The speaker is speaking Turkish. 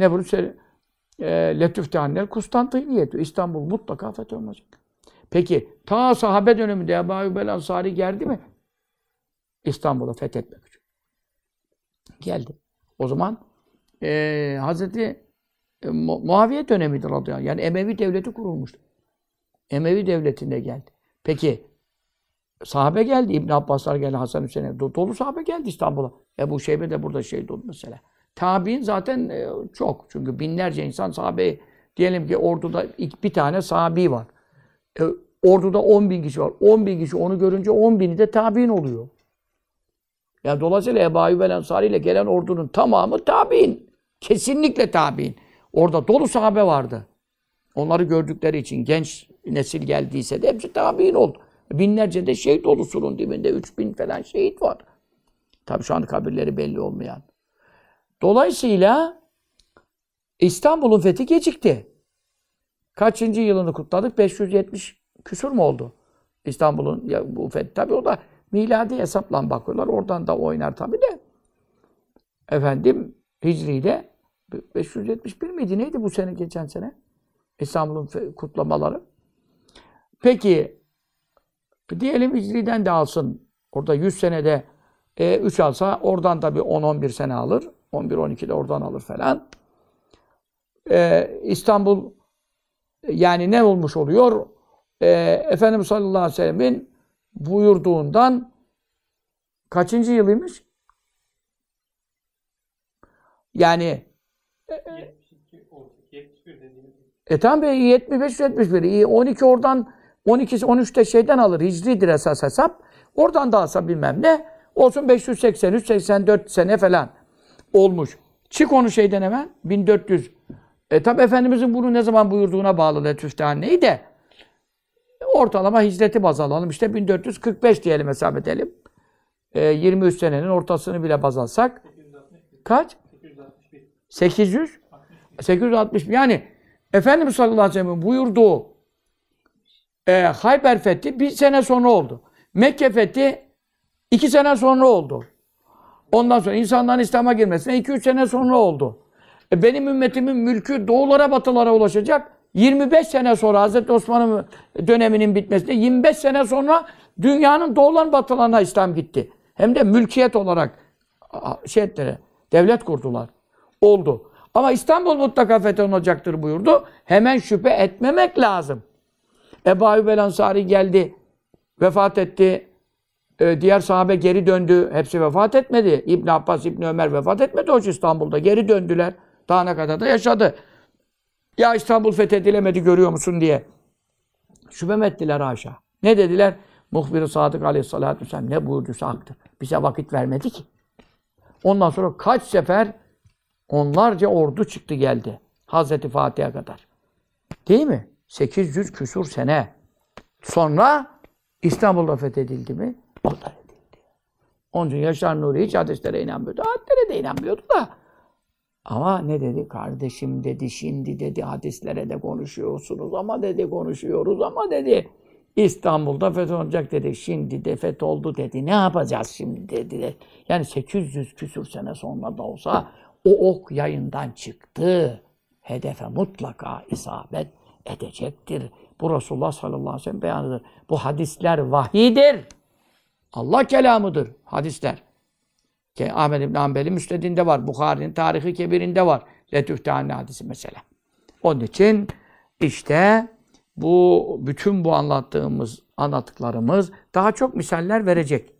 Ne buyuruyor? Şey, e, Letüf Tehannel Kustantiniye diyor. İstanbul mutlaka fetholunacak. Peki ta sahabe döneminde Ebu Ayyub Ansari geldi mi? İstanbul'a fethetmek için. Geldi. O zaman e, Hazreti e, Muaviye dönemidir radıyallahu Yani Emevi devleti kurulmuştu. Emevi devletinde geldi. Peki sahabe geldi. İbn Abbaslar geldi, Hasan Hüseyin'e. Dolu sahabe geldi İstanbul'a. Ebu Şeybe de burada şehit oldu mesela. Tabi'in zaten e, çok. Çünkü binlerce insan sahabe diyelim ki orduda bir tane sahabi var. E, orduda 10 bin kişi var. 10 bin kişi onu görünce 10 bini de tabi'in oluyor. Yani dolayısıyla Ebu Ayyub el Ensari ile gelen ordunun tamamı tabi'in. Kesinlikle tabi'in. Orada dolu sahabe vardı. Onları gördükleri için genç nesil geldiyse de hepsi tabi'in oldu. Binlerce de şehit dolusunun dibinde bin falan şehit var. Tabi şu an kabirleri belli olmayan. Dolayısıyla İstanbul'un fethi gecikti. Kaçıncı yılını kutladık? 570 küsur mu oldu? İstanbul'un bu fethi. Tabii o da miladi hesapla bakıyorlar. Oradan da oynar tabi de. Efendim Hicri'de 571 miydi? Neydi bu sene geçen sene? İstanbul'un kutlamaları. Peki diyelim Hicri'den de alsın. Orada 100 senede e, 3 alsa oradan da bir 10-11 sene alır. 11-12'de oradan alır falan. Ee, İstanbul yani ne olmuş oluyor? Ee, Efendimiz sallallahu aleyhi ve sellemin buyurduğundan kaçıncı yılıymış? Yani 72, 71 dediğimiz. E tamam be 75 71. 12 oradan 12 13'te şeyden alır. Hicridir esas hesap. Oradan da alsa bilmem ne. Olsun 583 84 sene falan olmuş. Çık onu şeyden hemen 1400. E tabi Efendimizin bunu ne zaman buyurduğuna bağlı Letüftehane'yi de ortalama hicreti baz alalım. İşte 1445 diyelim hesap edelim. E, 23 senenin ortasını bile baz alsak. 861. Kaç? 861. 800? 860. Yani Efendimiz sallallahu aleyhi ve sellem'in buyurduğu e, Hayber fethi bir sene sonra oldu. Mekke fethi iki sene sonra oldu. Ondan sonra insanların İslam'a girmesine 2-3 sene sonra oldu. E benim ümmetimin mülkü doğulara batılara ulaşacak. 25 sene sonra Hazreti Osman'ın döneminin bitmesine 25 sene sonra dünyanın doğulan batılarına İslam gitti. Hem de mülkiyet olarak şey Devlet kurdular. Oldu. Ama İstanbul mutlaka fethi olacaktır buyurdu. Hemen şüphe etmemek lazım. Ebu Ayyub el Ansari geldi. Vefat etti. Ee, diğer sahabe geri döndü. Hepsi vefat etmedi. İbn Abbas, İbn Ömer vefat etmedi hoş İstanbul'da. Geri döndüler. Daha ne kadar da yaşadı. Ya İstanbul fethedilemedi görüyor musun diye. Şüphem ettiler haşa. Ne dediler? Muhbir-i Sadık aleyhissalatü vesselam ne buyurduysa haktır. Bize vakit vermedi ki. Ondan sonra kaç sefer onlarca ordu çıktı geldi. Hazreti Fatih'e kadar. Değil mi? 800 küsur sene. Sonra İstanbul'da fethedildi mi? Onlar edildi. Onun için Yaşar Nuri hiç ateşlere inanmıyordu. hadislere de inanmıyordu da. Ama ne dedi? Kardeşim dedi, şimdi dedi hadislere de konuşuyorsunuz ama dedi konuşuyoruz ama dedi. İstanbul'da fethi olacak dedi. Şimdi de fethi oldu dedi. Ne yapacağız şimdi dedi. Yani 800 küsür sene sonra da olsa o ok yayından çıktı. Hedefe mutlaka isabet edecektir. Bu Resulullah sallallahu aleyhi ve sellem beyanıdır. Bu hadisler vahidir. Allah kelamıdır hadisler. Ki Ahmed İbn Hanbel'in müstedinde var. Bukhari'nin tarihi kebirinde var. Letüftehane hadisi mesela. Onun için işte bu bütün bu anlattığımız anlattıklarımız daha çok misaller verecek.